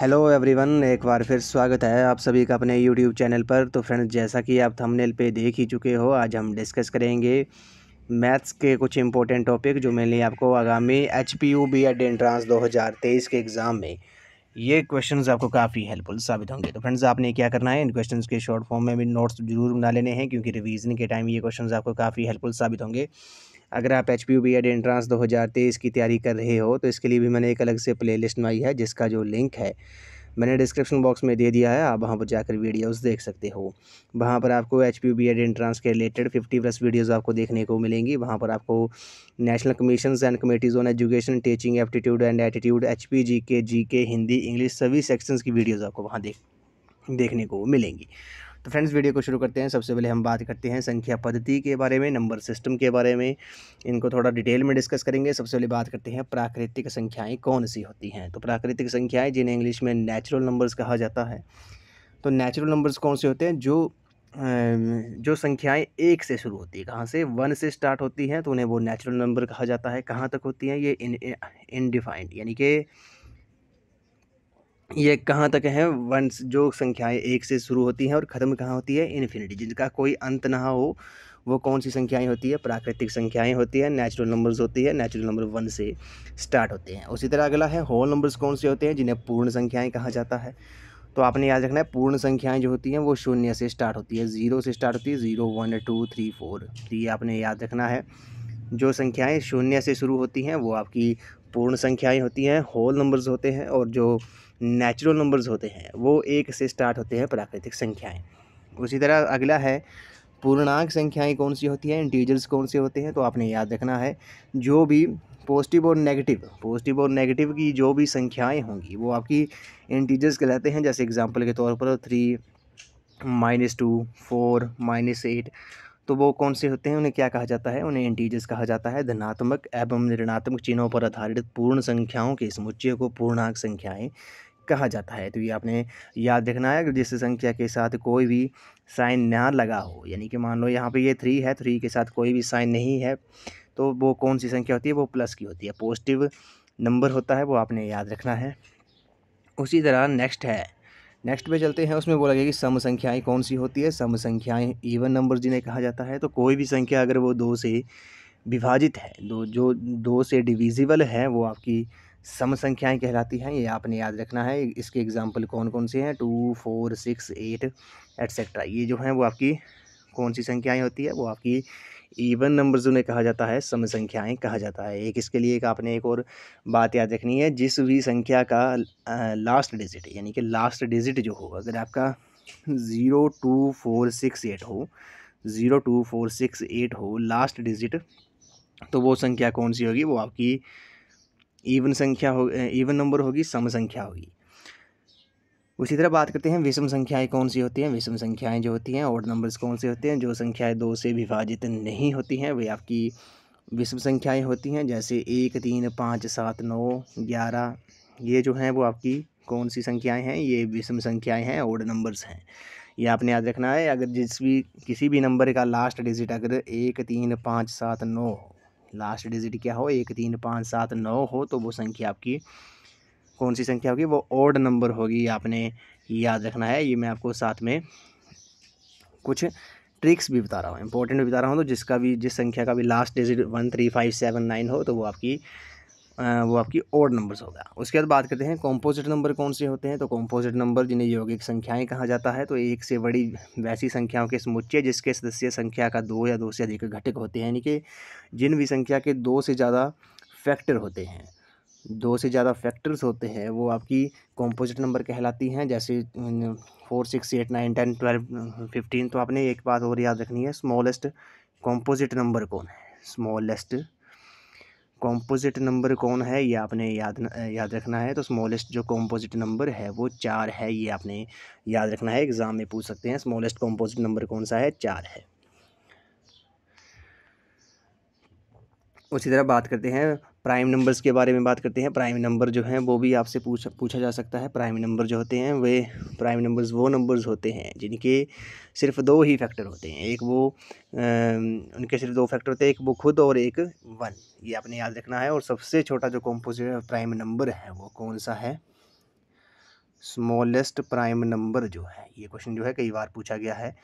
hello everyone एक बार फिर स्वागत है आप सभी का अपने यूट्यूब चैनल पर तो फ्रेंड्स जैसा कि आप थंबनेल पे देख ही चुके हो आज हम डिस्कस करेंगे मैथ्स के कुछ इंपॉर्टेंट टॉपिक जो मेनली आपको आगामी H P U B Ed entrance तेईस के एग्ज़ाम में ये क्वेश्चंस आपको काफ़ी हेल्पफुल साबित होंगे तो फ्रेंड्स आपने क्या करना है इन क्वेश्चंस के शॉर्ट फॉर्म में भी नोट्स जरूर बना लेने हैं क्योंकि रिवीजन के टाइम ये क्वेश्चंस आपको काफ़ी हेल्पफुल साबित होंगे अगर आप H P U B Ed entrance तेईस की तैयारी कर रहे हो तो इसके लिए भी मैंने एक अलग से प्ले लिस्ट बनाई है जिसका जो लिंक है मैंने डिस्क्रिप्शन बॉक्स में दे दिया है आप वहाँ पर जाकर वीडियोस देख सकते हो वहाँ पर आपको H P B Ed entrance के रिलेटेड फिफ्टी प्लस वीडियोस आपको देखने को मिलेंगी वहाँ पर आपको national commission and committees on education teaching aptitude and attitude H P G K G K Hindi English सभी सेक्शंस की वीडियोज़ आपको वहाँ देख देखने को मिलेंगी तो फ्रेंड्स वीडियो को शुरू करते हैं सबसे पहले हम बात करते हैं संख्या पद्धति के बारे में नंबर सिस्टम के बारे में इनको थोड़ा डिटेल में डिस्कस करेंगे सबसे पहले बात करते हैं प्राकृतिक संख्याएँ कौन सी होती हैं तो प्राकृतिक संख्याएँ जिन्हें इंग्लिश में नेचुरल नंबर्स कहा जाता है तो नेचुरल नंबर्स कौन से होते हैं जो जो संख्याएं एक से शुरू होती है कहाँ से वन से स्टार्ट होती हैं तो उन्हें वो नेचुरल नंबर कहा जाता है कहाँ तक होती हैं ये इन इनडिफाइंड यानी कि ये कहाँ तक हैं वंस जो संख्याएं एक से शुरू होती हैं और ख़त्म कहाँ होती है इन्फिनिटी जिनका कोई अंत ना हो वो कौन सी संख्याएं होती है प्राकृतिक संख्याएं होती हैं नेचुरल नंबर्स होती है नेचुरल नंबर वन से स्टार्ट होते हैं उसी तरह अगला है होल नंबर्स कौन से होते हैं जिन्हें पूर्ण संख्याएँ कहा जाता है तो आपने याद रखना है पूर्ण संख्याएँ जो होती हैं वो शून्य से स्टार्ट होती है ज़ीरो से स्टार्ट होती है zero one two three four तो ये आपने याद रखना है जो संख्याएँ शून्य से शुरू होती हैं वो आपकी पूर्ण संख्याएँ होती हैं होल नंबर्स होते हैं और जो नेचुरल नंबर्स होते हैं वो एक से स्टार्ट होते हैं प्राकृतिक संख्याएँ उसी तरह अगला है पूर्णांक संख्याएं कौन सी होती हैं इंटीजर्स कौन से होते हैं तो आपने याद रखना है जो भी पॉजिटिव और नेगेटिव पॉजिटिव और नेगेटिव की जो भी संख्याएं होंगी वो आपकी इंटीजर्स कहलाते हैं जैसे एग्जांपल के तौर पर three minus two four minus eight तो वो कौन से होते हैं उन्हें क्या कहा जाता है उन्हें इंटीजर्स कहा जाता है धनात्मक एवं ऋणात्मक चिन्हों पर आधारित पूर्ण संख्याओं के समुच्चय को पूर्णांक संख्याएं कहा जाता है तो ये आपने याद रखना है अगर जिस संख्या के साथ कोई भी साइन ना लगा हो यानी कि मान लो यहाँ पे ये थ्री है थ्री के साथ कोई भी साइन नहीं है तो वो कौन सी संख्या होती है वो प्लस की होती है पॉजिटिव नंबर होता है वो आपने याद रखना है उसी तरह नेक्स्ट है नेक्स्ट पे चलते हैं उसमें बोला गया कि सम संख्याएँ कौन सी होती है सम संख्याएँ ईवन नंबर जिन्हें कहा जाता है तो कोई भी संख्या अगर वो दो से विभाजित है दो जो दो से डिविजिबल है वो आपकी सम संख्याएं कहलाती हैं ये आपने याद रखना है इसके एग्जाम्पल कौन कौन से हैं two four six eight etcetera ये जो हैं वो आपकी कौन सी संख्याएं होती है वो आपकी इवन नंबर्स उन्हें कहा जाता है सम संख्याएं कहा जाता है एक इसके लिए एक आपने एक और बात याद रखनी है जिस भी संख्या का लास्ट डिजिट यानी कि लास्ट डिजिट जो हो अगर आपका zero two four six eight हो zero two four six eight हो लास्ट डिजिट तो वो संख्या कौन सी होगी वो आपकी ईवन संख्या हो ईवन नंबर होगी सम संख्या होगी उसी तरह बात करते हैं विषम संख्याएं कौन सी होती हैं विषम संख्याएं जो होती हैं और नंबर्स कौन से होते हैं जो संख्याएं दो से विभाजित नहीं होती हैं वे आपकी विषम संख्याएं होती हैं जैसे एक तीन पाँच सात नौ ग्यारह ये जो हैं वो आपकी कौन सी संख्याएं हैं ये विषम संख्याएं हैं ओड नंबर्स हैं ये आपने याद रखना है अगर जिस भी किसी भी नंबर का लास्ट डिजिट अगर एक तीन पाँच सात नौ लास्ट डिजिट क्या हो एक तीन पाँच सात नौ हो तो वो संख्या आपकी कौन सी संख्या होगी वो ओड नंबर होगी आपने याद रखना है ये मैं आपको साथ में कुछ ट्रिक्स भी बता रहा हूँ इंपॉर्टेंट भी बता रहा हूँ तो जिसका भी जिस संख्या का भी last digit one three five seven nine हो तो वो आपकी वो आपकी ओड नंबर्स हो गया उसके बाद बात करते हैं कॉम्पोजिट नंबर कौन से होते हैं तो कॉम्पोजिट नंबर जिन्हें यौगिक संख्याएं कहा जाता है तो एक से बड़ी वैसी संख्याओं के समुच्चय जिसके सदस्य संख्या का दो या दो से अधिक घटक होते हैं यानी कि जिन भी संख्या के दो से ज़्यादा फैक्टर होते हैं दो से ज़्यादा फैक्टर्स होते हैं वो आपकी कॉम्पोजिट नंबर कहलाती हैं जैसे four six eight nine ten twelve fifteen तो आपने एक बात और याद रखनी है स्मॉलेस्ट कॉम्पोजिट नंबर कौन है स्मॉलेस्ट कॉम्पोजिट नंबर कौन है ये आपने याद याद रखना है तो स्मॉलेस्ट जो कॉम्पोजिट नंबर है वो चार है ये आपने याद रखना है एग्ज़ाम में पूछ सकते हैं स्मॉलेस्ट कॉम्पोजिट नंबर कौन सा है चार है उसी तरह बात करते हैं प्राइम नंबर्स के बारे में बात करते हैं प्राइम नंबर जो हैं वो भी आपसे पूछ पूछा जा सकता है प्राइम नंबर जो होते हैं वे प्राइम नंबर्स वो नंबर्स होते हैं जिनके सिर्फ दो ही फैक्टर होते हैं एक वो आ, उनके सिर्फ दो फैक्टर होते हैं एक वो खुद और एक वन ये आपने याद रखना है और सबसे छोटा जो कॉम्पोजिट प्राइम नंबर है वो कौन सा है स्मॉलेस्ट प्राइम नंबर जो है ये क्वेश्चन जो है कई बार पूछा गया है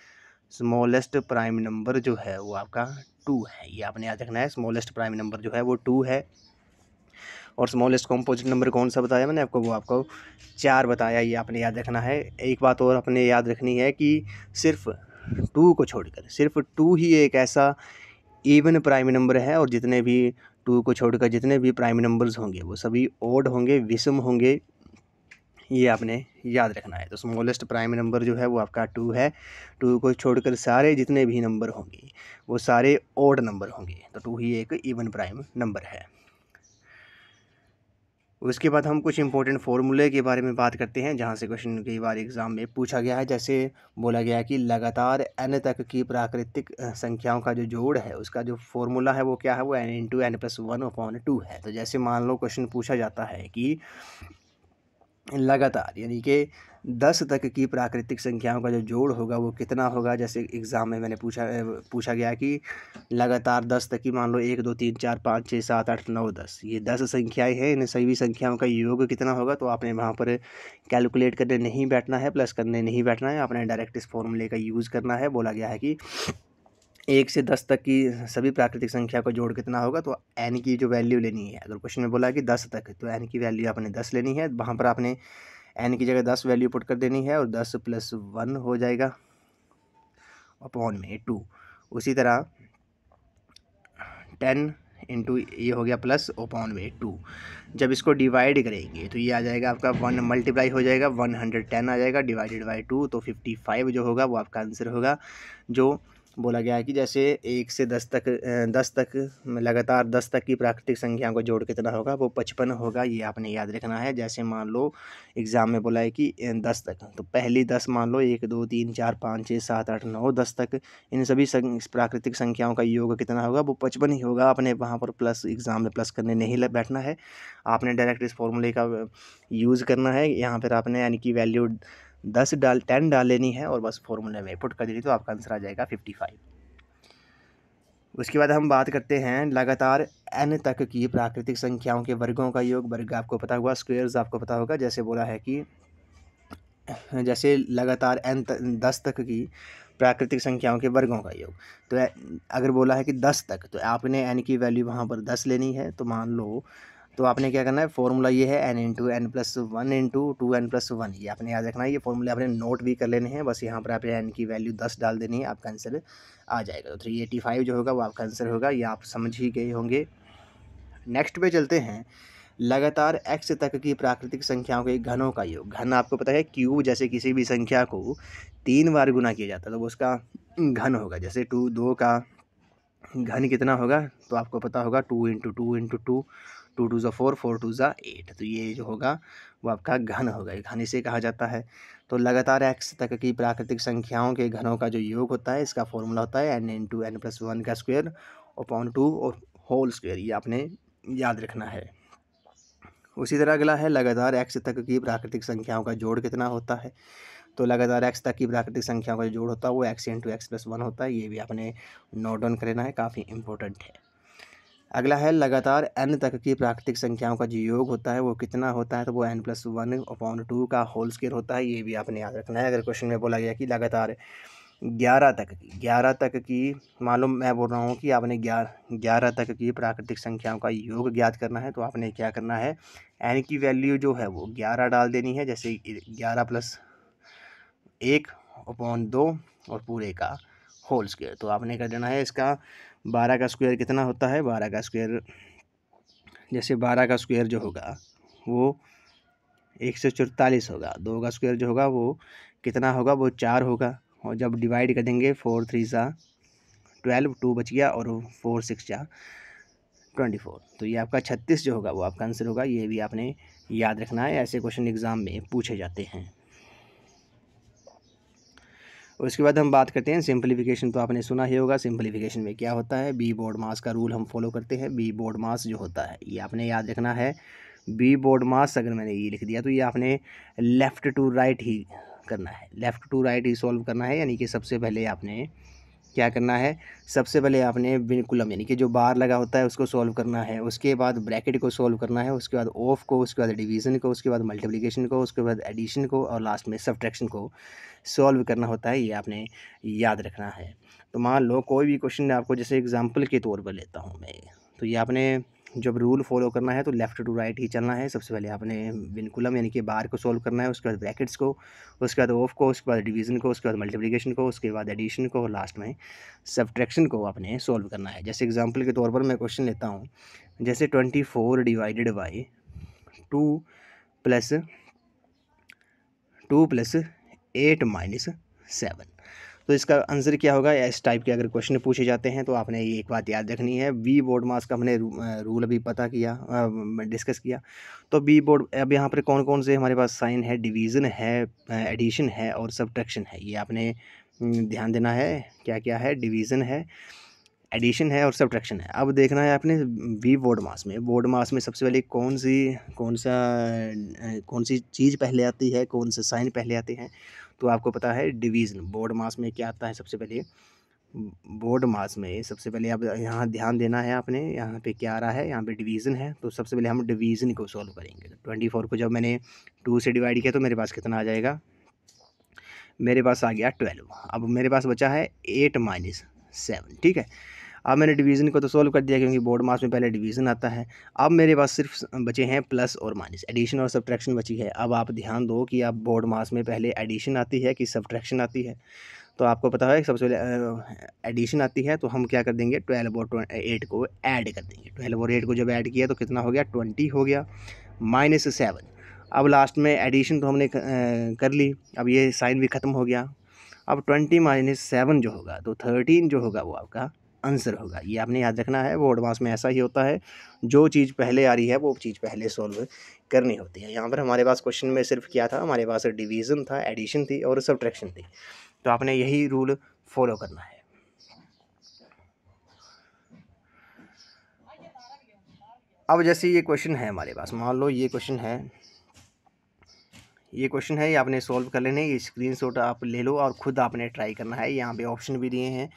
स्मॉलेस्ट प्राइम नंबर जो है वो आपका टू है ये आपने याद रखना है स्मॉलेस्ट प्राइम नंबर जो है वो टू है और स्मॉलेस्ट कॉम्पोजिट नंबर कौन सा बताया मैंने आपको वो आपको चार बताया ये आपने याद रखना है एक बात और आपने याद रखनी है कि सिर्फ टू को छोड़कर सिर्फ टू ही एक ऐसा इवन प्राइम नंबर है और जितने भी टू को छोड़कर जितने भी प्राइम नंबर्स होंगे वो सभी ओड होंगे विषम होंगे ये आपने याद रखना है तो स्मॉलेस्ट प्राइम नंबर जो है वो आपका टू है टू को छोड़कर सारे जितने भी नंबर होंगे वो सारे ओड नंबर होंगे तो टू ही एक इवन प्राइम नंबर है उसके बाद हम कुछ इंपॉर्टेंट फॉर्मूले के बारे में बात करते हैं जहाँ से क्वेश्चन कई बार एग्ज़ाम में पूछा गया है जैसे बोला गया है कि लगातार एन तक की प्राकृतिक संख्याओं का जो जोड़ है उसका जो फॉर्मूला है वो क्या है वो n into n plus one upon two है तो जैसे मान लो क्वेश्चन पूछा जाता है कि लगातार यानी कि दस तक की प्राकृतिक संख्याओं का जो जोड़ होगा वो कितना होगा जैसे एग्ज़ाम में मैंने पूछा पूछा गया कि लगातार दस तक की मान लो एक दो तीन चार पाँच छः सात आठ नौ दस ये दस संख्याएं हैं इन सभी संख्याओं का योग कितना होगा तो आपने वहाँ पर कैलकुलेट करने नहीं बैठना है प्लस करने नहीं बैठना है आपने डायरेक्ट इस फॉर्मूले का यूज़ करना है बोला गया है कि एक से दस तक की सभी प्राकृतिक संख्या को जोड़ कितना होगा तो एन की जो वैल्यू लेनी है अगर क्वेश्चन में बोला कि दस तक तो एन की वैल्यू आपने दस लेनी है वहाँ पर आपने एन की जगह दस वैल्यू पुट कर देनी है और दस प्लस वन हो जाएगा अपॉन में टू उसी तरह टेन इंटू ये हो गया प्लस ओपॉन में टू जब इसको डिवाइड करेंगे तो ये आ जाएगा आपका वन मल्टीप्लाई हो जाएगा वन हंड्रेड टेन आ जाएगा डिवाइडेड बाई टू तो फिफ्टी फाइव जो होगा वो आपका आंसर होगा जो बोला गया है कि जैसे एक से दस तक दस तक लगातार दस तक की प्राकृतिक संख्याओं को जोड़ कितना होगा वो पचपन होगा ये आपने याद रखना है जैसे मान लो एग्ज़ाम में बोला है कि दस तक तो पहली दस मान लो एक दो तीन चार पाँच छः सात आठ नौ दस तक इन सभी सं, प्राकृतिक संख्याओं का योग कितना होगा वो पचपन ही होगा आपने वहाँ पर प्लस एग्ज़ाम में प्लस करने नहीं बैठना है आपने डायरेक्ट इस फॉर्मूले का यूज़ करना है यहाँ पर आपने यानी कि वैल्यू दस डाल टेन डाल लेनी है और बस फॉर्मूले में पुट कर देनी तो आपका आंसर आ जाएगा फिफ्टी फाइव उसके बाद हम बात करते हैं लगातार एन तक की प्राकृतिक संख्याओं के वर्गों का योग वर्ग आपको पता होगा स्क्वेयर्स आपको पता होगा जैसे बोला है कि जैसे लगातार एन तक दस तक की प्राकृतिक संख्याओं के वर्गों का योग तो अगर बोला है कि दस तक तो आपने एन की वैल्यू वहाँ पर दस लेनी है तो मान लो तो आपने क्या करना है फॉर्मूला ये है n into n plus one into two n plus one ये आपने याद रखना है ये फॉर्मूले आपने नोट भी कर लेने हैं बस यहाँ पर आपने एन की वैल्यू दस डाल देनी है आपका आंसर आ जाएगा तो थ्री एटी फाइव जो होगा वो आपका आंसर होगा ये आप समझ ही गए होंगे नेक्स्ट पे चलते हैं लगातार एक्स तक की प्राकृतिक संख्याओं के घनों का योग घन आपको पता है क्यू जैसे किसी भी संख्या को तीन बार गुना किया जाता है तो वो उसका घन होगा जैसे टू दो का घन कितना होगा तो आपको पता होगा two into two into two two two ज़ा फोर फोर टू ज़ा एट तो ये जो होगा वो आपका घन होगा घन इसे कहा जाता है तो लगातार एक्स तक की प्राकृतिक संख्याओं के घनों का जो योग होता है इसका फॉर्मूला होता है n in two n plus one का स्क्वेयर ओपॉन टू और होल स्क्वेयर ये आपने याद रखना है उसी तरह अगला है लगातार एक्स तक की प्राकृतिक संख्याओं का जोड़ कितना होता है तो लगातार एक्स तक की प्राकृतिक संख्याओं का जो जोड़ होता है वो x into x plus one होता है ये भी आपने नोट डाउन कर लेना है काफ़ी इंपॉर्टेंट है अगला है लगातार एन तक की प्राकृतिक संख्याओं का जो योग होता है वो कितना होता है तो वो n plus one upon two का होल स्केयर होता है ये भी आपने याद रखना है अगर क्वेश्चन में बोला गया कि लगातार ग्यारह तक की ग्यारह तक की मालूम मैं बोल रहा हूँ कि आपने ग्यारह ग्यारह तक की प्राकृतिक संख्याओं का योग ज्ञात करना है तो आपने क्या करना है एन की वैल्यू जो है वो ग्यारह डाल देनी है जैसे ग्यारह प्लस एक अपॉन दो और पूरे का होल स्केयर तो आपने कर देना है इसका बारह का स्क्वायर कितना होता है बारह का स्क्वायर जैसे बारह का स्क्वायर जो होगा वो एक सौ चौतालीस होगा दो का स्क्वायर जो होगा वो कितना होगा वो चार होगा और जब डिवाइड कर देंगे फोर थ्री सा ट्वेल्व टू बच गया और फोर सिक्स जा ट्वेंटी फोर तो ये आपका छत्तीस जो होगा वो आपका आंसर होगा ये भी आपने याद रखना है ऐसे क्वेश्चन एग्ज़ाम में पूछे जाते हैं और उसके बाद हम बात करते हैं सिंप्लीफिकेशन तो आपने सुना ही होगा सिंप्लीफिकेशन में क्या होता है बी बोर्ड मास का रूल हम फॉलो करते हैं बी बोर्ड मास जो होता है ये आपने याद रखना है बी बोर्ड मास अगर मैंने ये लिख दिया तो ये आपने लेफ़्ट टू राइट ही करना है लेफ़्ट टू राइट ही सॉल्व करना है यानी कि सबसे पहले आपने क्या करना है सबसे पहले आपने बिनकुलम यानी कि जो बार लगा होता है उसको सॉल्व करना है उसके बाद ब्रैकेट को सॉल्व करना है उसके बाद ऑफ को उसके बाद डिवीज़न को उसके बाद मल्टीप्लिकेशन को उसके बाद एडिशन को और लास्ट में सब्ट्रैक्शन को सॉल्व करना होता है ये आपने याद रखना है तो मान लो कोई भी क्वेश्चन आपको जैसे एग्ज़ाम्पल के तौर पर लेता हूँ मैं तो ये आपने जब रूल फॉलो करना है तो लेफ़्ट टू राइट ही चलना है सबसे पहले आपने विनकुलम यानी कि बार को सॉल्व करना है उसके बाद ब्रैकेट्स को उसके बाद ऑफ को उसके बाद डिवीज़न को उसके बाद मल्टीप्लिकेशन को उसके बाद एडिशन को लास्ट में सब्ट्रैक्शन को आपने सॉल्व करना है जैसे एग्जाम्पल के तौर पर मैं क्वेश्चन लेता हूँ जैसे twenty four divided by two plus two plus eight minus seven तो इसका आंसर क्या होगा इस टाइप के अगर क्वेश्चन पूछे जाते हैं तो आपने ये एक बात याद रखनी है वी बोर्ड मास का हमने रूल अभी पता किया डिस्कस किया तो वी बोर्ड अब यहाँ पर कौन कौन से हमारे पास साइन है डिवीज़न है एडिशन है और सब्ट्रैक्शन है ये आपने ध्यान देना है क्या क्या है डिवीज़न है एडिशन है और सब्ट्रैक्शन है अब देखना है आपने वी वोड मास में वोड मास में सबसे पहले कौन सी कौन सा कौन सी चीज़ पहले आती है कौन से साइन पहले आते हैं तो आपको पता है डिवीज़न बोर्ड मास में क्या आता है सबसे पहले बोर्ड मास में सबसे पहले आप यहाँ ध्यान देना है आपने यहाँ पे क्या आ रहा है यहाँ पे डिवीज़न है तो सबसे पहले हम डिवीज़न को सॉल्व करेंगे ट्वेंटी फोर को जब मैंने टू से डिवाइड किया तो मेरे पास कितना आ जाएगा मेरे पास आ गया ट्वेल्व अब मेरे पास बचा है एट माइनस सेवन ठीक है अब मैंने डिवीज़न को तो सोल्व कर दिया क्योंकि बोर्ड मास में पहले डिवीज़न आता है अब मेरे पास सिर्फ बचे हैं प्लस और माइनस एडिशन और सब्ट्रैक्शन बची है अब आप ध्यान दो कि आप बोर्ड मास में पहले एडिशन आती है कि सब्ट्रैक्शन आती है तो आपको पता है सबसे पहले एडिशन आती है तो हम क्या कर देंगे ट्वेल्व और एट को ऐड कर देंगे ट्वेल्व और एट को जब ऐड किया तो कितना हो गया ट्वेंटी हो गया माइनस सेवन अब लास्ट में एडिशन तो हमने कर ली अब ये साइन भी ख़त्म हो गया अब ट्वेंटी माइनस सेवन जो होगा तो थर्टीन जो होगा वो आपका आंसर होगा ये आपने याद रखना है वो एडवांस में ऐसा ही होता है जो चीज़ पहले आ रही है वो चीज़ पहले सॉल्व करनी होती है यहाँ पर हमारे पास क्वेश्चन में सिर्फ क्या था हमारे पास डिवीज़न था एडिशन थी और सब्ट्रैक्शन थी तो आपने यही रूल फॉलो करना है अब जैसे ये क्वेश्चन है हमारे पास मान लो ये क्वेश्चन है ये क्वेश्चन है ये आपने सॉल्व कर लेने ये स्क्रीनशॉट आप ले लो और ख़ुद आपने ट्राई करना है यहाँ पे ऑप्शन भी दिए हैं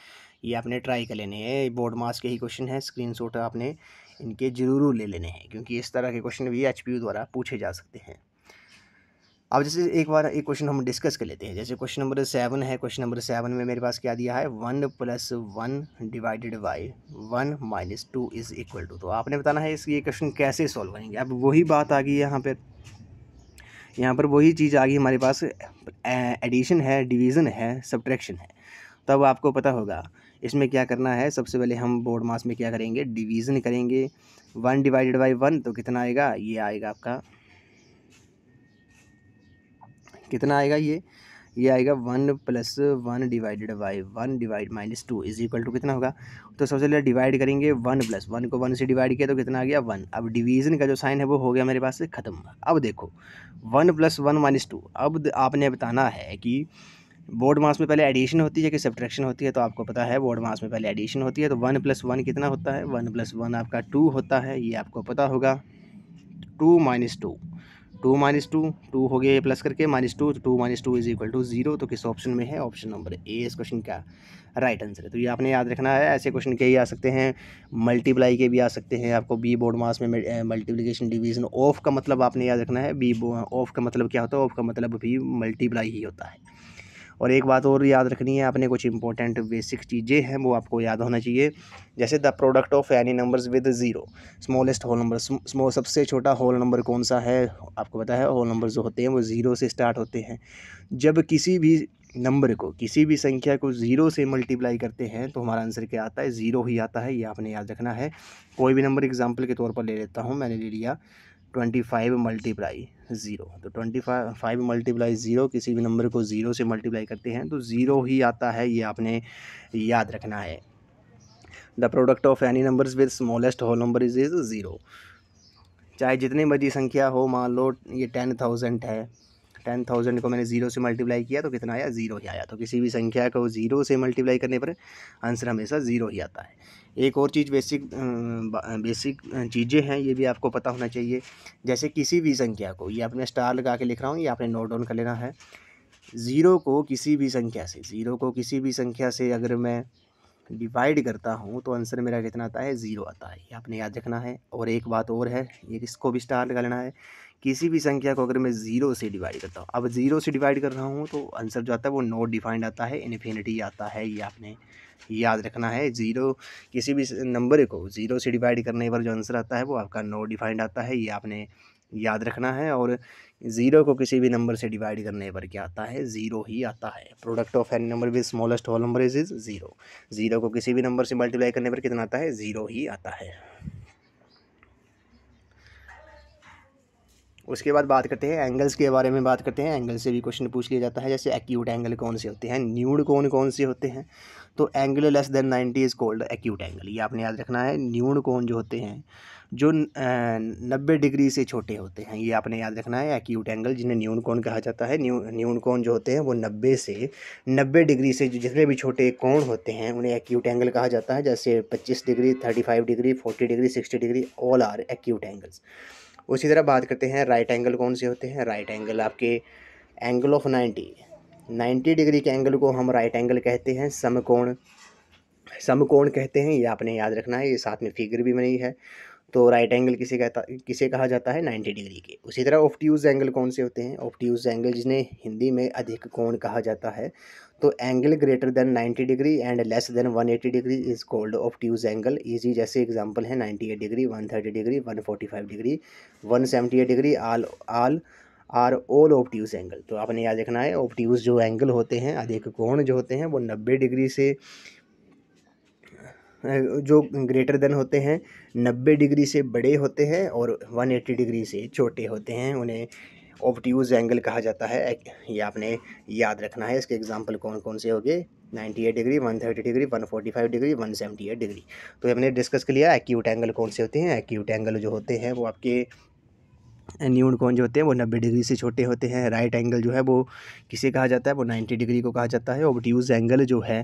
ये आपने ट्राई कर लेने हैं बोर्ड मार्स के ही क्वेश्चन है स्क्रीनशॉट आपने इनके जरूर ले लेने हैं क्योंकि इस तरह के क्वेश्चन भी एच द्वारा पूछे जा सकते हैं अब जैसे एक बार एक क्वेश्चन हम डिस्कस कर लेते हैं जैसे क्वेश्चन नंबर सेवन है क्वेश्चन नंबर सेवन में मेरे पास क्या दिया है one plus one divided by one minus two is equal to तो आपने बताना है इस ये क्वेश्चन कैसे सॉल्व करेंगे अब वही बात आ गई यहाँ पर यहाँ पर वही चीज़ आ गई हमारे पास एडिशन है डिवीज़न है सब्ट्रैक्शन है तब आपको पता होगा इसमें क्या करना है सबसे पहले हम बोर्ड मास में क्या करेंगे डिवीज़न करेंगे वन डिवाइडेड बाई वन तो कितना आएगा ये आएगा आपका कितना आएगा ये ये आएगा one plus one divided by one divide minus two is equal to कितना होगा तो सबसे पहले डिवाइड करेंगे वन प्लस वन को वन से डिवाइड किया तो कितना आ गया वन अब डिवीज़न का जो साइन है वो हो गया मेरे पास से ख़त्म अब देखो one plus one minus two अब आपने बताना है कि बोर्ड मास में पहले एडिशन होती है कि सब्ट्रैक्शन होती है तो आपको पता है बोर्ड मास में पहले एडिशन होती है तो वन प्लस वन कितना होता है वन प्लस वन आपका टू होता है ये आपको पता होगा two minus two two minus two two हो गया प्लस करके minus two two minus two is equal to zero तो किस ऑप्शन में है ऑप्शन नंबर ए इस क्वेश्चन का राइट आंसर है तो ये आपने याद रखना है ऐसे क्वेश्चन के ही आ सकते हैं मल्टीप्लाई के भी आ सकते हैं आपको बी बोर्ड मास में मल्टीप्लिकेशन डिवीजन ऑफ का मतलब आपने याद रखना है बी ऑफ का मतलब क्या होता है ऑफ का मतलब भी मल्टीप्लाई ही होता है और एक बात और याद रखनी है आपने कुछ इंपॉर्टेंट बेसिक चीज़ें हैं वो आपको याद होना चाहिए जैसे the product of any numbers with zero smallest whole number small सबसे छोटा होल नंबर कौन सा है आपको पता है होल नंबर जो होते हैं वो ज़ीरो से स्टार्ट होते हैं जब किसी भी नंबर को किसी भी संख्या को ज़ीरो से मल्टीप्लाई करते हैं तो हमारा आंसर क्या आता है ज़ीरो ही आता है ये आपने याद रखना है कोई भी नंबर एग्जाम्पल के तौर पर ले लेता हूँ मैंने ले लिया ट्वेंटी फाइव मल्टीप्लाई ज़ीरो तो ट्वेंटी फाइव मल्टीप्लाई ज़ीरो किसी भी नंबर को ज़ीरो से मल्टीप्लाई करते हैं तो ज़ीरो ही आता है ये आपने याद रखना है the product of any numbers with smallest whole number is is zero चाहे जितनी मर्जी संख्या हो मान लो ये टेन थाउजेंड है टेन थाउजेंड को मैंने ज़ीरो से मल्टीप्लाई किया तो कितना आया ज़ीरो ही आया तो किसी भी संख्या को ज़ीरो से मल्टीप्लाई करने पर आंसर हमेशा ज़ीरो ही आता है एक और चीज़ बेसिक बेसिक चीज़ें हैं ये भी आपको पता होना चाहिए जैसे किसी भी संख्या को ये आपने स्टार लगा के लिख रहा हूँ ये आपने नोट डाउन कर लेना है ज़ीरो को किसी भी संख्या से ज़ीरो को किसी भी संख्या से अगर मैं डिवाइड करता हूँ तो आंसर मेरा कितना आता है ज़ीरो आता है ये आपने याद रखना है और एक बात और है ये इसको भी स्टार लगा लेना है किसी भी संख्या को अगर मैं ज़ीरो से डिवाइड करता हूँ अब ज़ीरो से डिवाइड कर रहा हूँ तो आंसर जो आता है वो नॉट डिफाइंड आता है इन्फिनिटी आता है ये आपने याद रखना है ज़ीरो किसी भी नंबर को ज़ीरो से डिवाइड करने पर जो आंसर आता है वो आपका नॉट डिफाइंड आता है ये आपने याद रखना है और ज़ीरो को किसी भी नंबर से डिवाइड करने पर क्या आता है ज़ीरो ही आता है product of any number with smallest whole number is is zero zero को किसी भी नंबर से मल्टीप्लाई करने पर कितना आता है ज़ीरो ही आता है उसके बाद बात करते हैं एंगल्स के बारे में बात करते हैं एंगल से भी क्वेश्चन पूछ लिया जाता है जैसे एक्यूट एंगल कौन से होते हैं न्यूड कौन कौन से होते हैं तो angle less than ninety is called acute angle ये आपने याद रखना है न्यूड कौन जो होते हैं जो नब्बे डिग्री से छोटे होते हैं ये आपने याद रखना है एक्यूट एंगल जिन्हें न्यून कोण कहा जाता है न्यू न्यून कोण जो होते हैं वो नब्बे से नब्बे डिग्री से जो जितने भी छोटे कोण होते हैं उन्हें एक्यूट एंगल कहा जाता है जैसे पच्चीस degree thirty five degree forty degree sixty degree all are acute angles उसी तरह बात करते हैं राइट एंगल कौन से होते हैं राइट एंगल आपके angle of ninety ninety degree के एंगल को हम राइट एंगल कहते हैं समकोण समकोण कहते हैं ये आपने याद रखना है ये साथ में फिगर भी बनी है तो राइट एंगल किसे कहता किसे कहा जाता है नाइन्टी डिग्री के उसी तरह ऑफ्टूज एंगल कौन से होते हैं ऑफ्टीज एंगल जिन्हें हिंदी में अधिक कोण कहा जाता है तो angle greater than 90 degree and less than 180 degree is called obtuse angle इजी जैसे एग्जांपल है 98 degree 130 degree 145 degree 178 degree all all are all obtuse angle तो आपने याद रखना है ट्यूज जो एंगल होते हैं अधिक कोण जो होते हैं वो नब्बे डिग्री से जो ग्रेटर देन होते हैं नब्बे डिग्री से बड़े होते हैं और 180 डिग्री से छोटे होते हैं उन्हें ऑप्टिज एंगल कहा जाता है ये आपने याद रखना है इसके एग्जाम्पल कौन कौन से हो गए eight degree 130 degree 145 degree 178 degree तो हमने डिस्कस कर लिया एक्यूट एंगल कौन से होते हैं एक्यूट एंगल जो होते हैं वो आपके न्यून कौन जो होते हैं वो नब्बे डिग्री से छोटे होते हैं राइट एंगल जो है वो किसे कहा जाता है वो नाइन्टी डिग्री को कहा जाता है ऑप्टिज एंगल जो है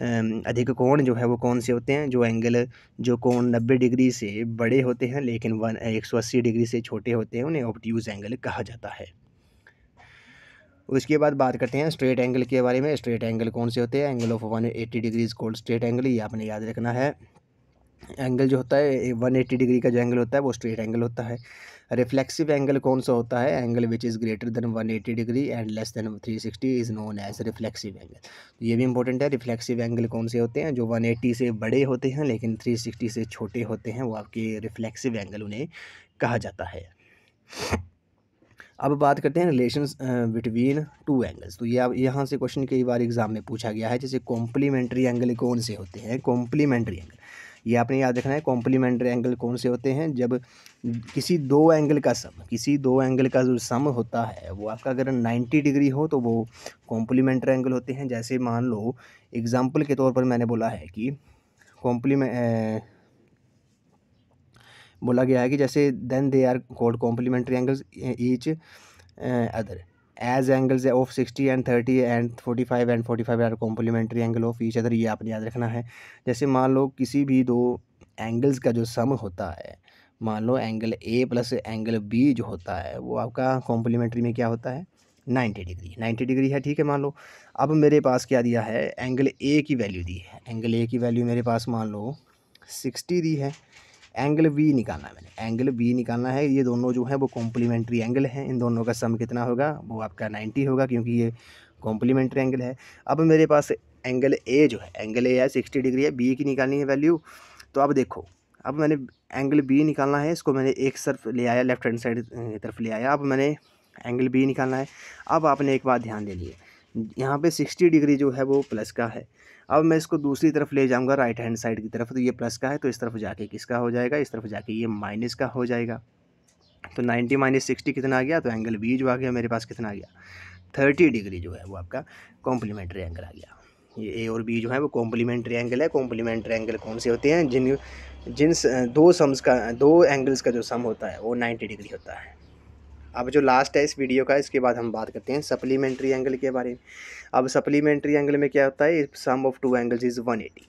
अधिक कोण जो है वो कौन से होते हैं जो एंगल जो कोण नब्बे डिग्री से बड़े होते हैं लेकिन वन एक सौ अस्सी डिग्री से छोटे होते हैं उन्हें ऑप्टूज एंगल कहा जाता है उसके बाद बात करते हैं स्ट्रेट एंगल के बारे में स्ट्रेट एंगल कौन से होते हैं angle of one eighty degrees called straight angle ये आपने याद रखना है एंगल जो होता है वन एट्टी डिग्री का जो एंगल होता है वो स्ट्रेट एंगल होता है रिफ्लेक्सिव एंगल कौन सा होता है angle which is greater than one eighty degree and less than three sixty is known as reflexive angle तो ये भी इंपॉर्टेंट है रिफ्लेक्सिव एंगल कौन से होते हैं जो वन एटी से बड़े होते हैं लेकिन थ्री सिक्सटी से छोटे होते हैं वो आपके रिफ्लेक्सिव एंगल उन्हें कहा जाता है अब बात करते हैं रिलेशन बिटवीन टू एंगल्स तो ये अब यहाँ से क्वेश्चन कई बार एग्जाम में पूछा गया है जैसे कॉम्प्लीमेंट्री एंगल कौन से होते हैं कॉम्प्लीमेंट्री एंगल ये आपने याद रखना है कॉम्प्लीमेंट्री एंगल कौन से होते हैं जब किसी दो एंगल का सम किसी दो एंगल का जो सम होता है वो आपका अगर नाइन्टी डिग्री हो तो वो कॉम्प्लीमेंट्री एंगल होते हैं जैसे मान लो एग्ज़ाम्पल के तौर पर मैंने बोला है कि कॉम्प्लीमें बोला गया है कि जैसे then they are called complementary angles each other as angles of sixty and thirty and forty five and forty five are complementary angle of each other ये आपने याद रखना है जैसे मान लो किसी भी दो एंगल्स का जो सम होता है मान लो angle A plus angle B जो होता है वो आपका कॉम्प्लीमेंट्री में क्या होता है नाइन्टी डिग्री नाइन्टी डिग्री है ठीक है मान लो अब मेरे पास क्या दिया है एंगल ए की वैल्यू दी है एंगल ए की वैल्यू मेरे पास मान लो सिक्सटी दी है एंगल वी निकालना है मैंने एंगल वी निकालना है ये दोनों जो है वो कॉम्प्लीमेंट्री एंगल हैं इन दोनों का सम कितना होगा वो आपका नाइन्टी होगा क्योंकि ये कॉम्प्लीमेंट्री एंगल है अब मेरे पास एंगल ए जो है एंगल ए है सिक्सटी डिग्री है बी की निकालनी है वैल्यू तो अब देखो अब मैंने एंगल बी निकालना है इसको मैंने एक तरफ ले आया लेफ्ट हैंड साइड तरफ ले आया अब मैंने एंगल बी निकालना है अब आपने एक बात ध्यान दे लिया यहाँ पे सिक्सटी डिग्री जो है वो प्लस का है अब मैं इसको दूसरी तरफ ले जाऊँगा राइट हैंड साइड की तरफ तो ये प्लस का है तो इस तरफ जाके किसका हो जाएगा इस तरफ जाके ये माइनस का हो जाएगा तो 90 माइनस सिक्सटी कितना आ गया तो एंगल बी जो आ गया मेरे पास कितना आ गया थर्टी डिग्री जो है वो आपका कॉम्प्लीमेंट्री एंगल आ गया ये ए और बी जो है वो कॉम्प्लीमेंट्री एंगल है कॉम्प्लीमेंट्री एंगल कौन से होते हैं जिन जिन दो सम्स का दो एंगल्स का जो सम होता है वो नाइन्टी डिग्री होता है अब जो लास्ट है इस वीडियो का इसके बाद हम बात करते हैं सप्लीमेंट्री एंगल के बारे में अब सप्लीमेंट्री एंगल में क्या होता है sum of two angles is one eighty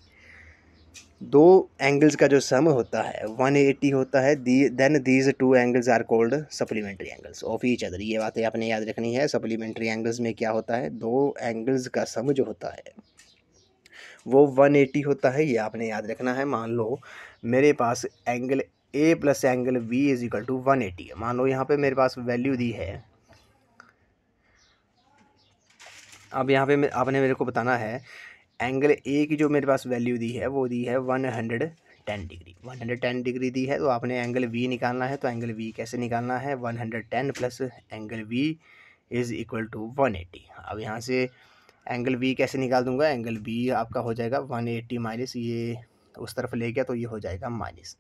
दो एंगल्स का जो सम होता है वन एटी होता है दी, then these two angles are called supplementary angles of each other ये बातें आपने याद रखनी है सप्लीमेंट्री एंगल्स में क्या होता है दो एंगल्स का सम जो होता है वो 180 होता है ये आपने याद रखना है मान लो मेरे पास angle A plus angle B is equal to one eighty है मान लो यहाँ पे मेरे पास वैल्यू दी है अब यहाँ पे आपने मेरे को बताना है एंगल ए की जो मेरे पास वैल्यू दी है वो दी है one hundred ten degree one hundred ten degree दी है तो आपने एंगल वी निकालना है तो एंगल वी कैसे निकालना है one hundred ten plus angle B is equal to one eighty अब यहाँ से एंगल वी कैसे निकाल दूंगा एंगल वी आपका हो जाएगा वन एट्टी माइनस ये उस तरफ ले गया तो ये हो जाएगा माइनस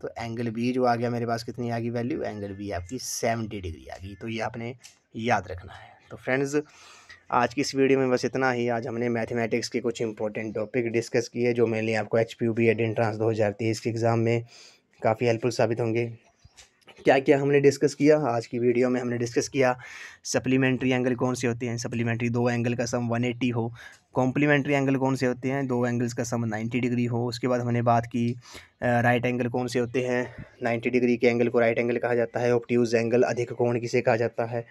तो एंगल बी जो आ गया मेरे पास कितनी आ गई वैल्यू एंगल बी आपकी सेवेंटी डिग्री आ गई तो ये आपने याद रखना है तो फ्रेंड्स आज की इस वीडियो में बस इतना ही आज हमने मैथमेटिक्स के कुछ इंपॉर्टेंट टॉपिक डिस्कस किए जो मेनली आपको H P U B Ed entrance दो हज़ार तेईस के एग्ज़ाम में काफ़ी हेल्पफुल साबित होंगे क्या क्या हमने डिस्कस किया आज की वीडियो में हमने डिस्कस किया सप्लीमेंट्री एंगल कौन से होते हैं सप्लीमेंट्री दो एंगल का सम 180 हो कॉम्प्लीमेंट्री एंगल कौन से होते हैं दो एंगल्स का सम 90 डिग्री हो उसके बाद हमने बात की राइट एंगल कौन से होते हैं 90 डिग्री के एंगल को राइट एंगल कहा जाता है ऑप्टिज एंगल अधिक कोण किसे कहा जाता है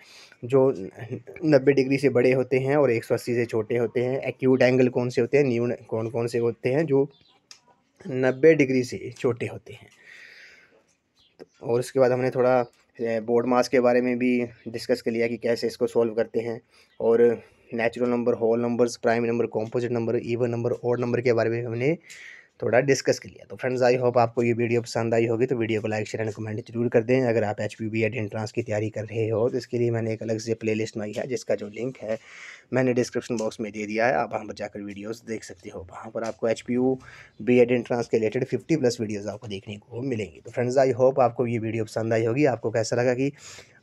जो 90 डिग्री से बड़े होते हैं और 180 से छोटे होते हैं एक्यूट एंगल कौन से होते हैं न्यून कौन कौन से होते हैं जो नब्बे डिग्री से छोटे होते हैं और उसके बाद हमने थोड़ा बोर्ड मास के बारे में भी डिस्कस कर लिया कि कैसे इसको सॉल्व करते हैं और natural number whole numbers prime number composite number even number और नंबर के बारे में हमने थोड़ा डिस्कस किया तो फ्रेंड्स आई होप आपको ये वीडियो पसंद आई होगी तो वीडियो को लाइक शेयर एंड कमेंट जरूर कर दें अगर आप H P B Ed entrance की तैयारी कर रहे हो तो इसके लिए मैंने एक अलग से प्ले लिस्ट बनाई है जिसका जो लिंक है मैंने डिस्क्रिप्शन बॉक्स में दे दिया है आप वहाँ पर जाकर वीडियोस देख सकते हो वहाँ पर आपको H P U B Ed entrance के रिलेटेड फिफ्टी प्लस वीडियोज़ आपको देखने को मिलेंगी तो फ्रेंड्स आई होप आपको ये वीडियो पसंद आई होगी आपको कैसा लगा कि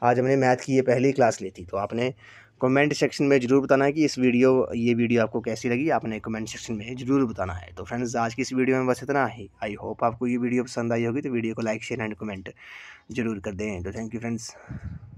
आज हमने मैथ की ये पहली क्लास ली थी तो आपने कमेंट सेक्शन में ज़रूर बताना है कि इस वीडियो ये वीडियो आपको कैसी लगी आपने कमेंट सेक्शन में ज़रूर बताना है तो फ्रेंड्स आज की इस वीडियो में बस इतना ही आई होप आपको ये वीडियो पसंद आई होगी तो वीडियो को लाइक शेयर एंड कमेंट जरूर कर दें तो थैंक यू फ्रेंड्स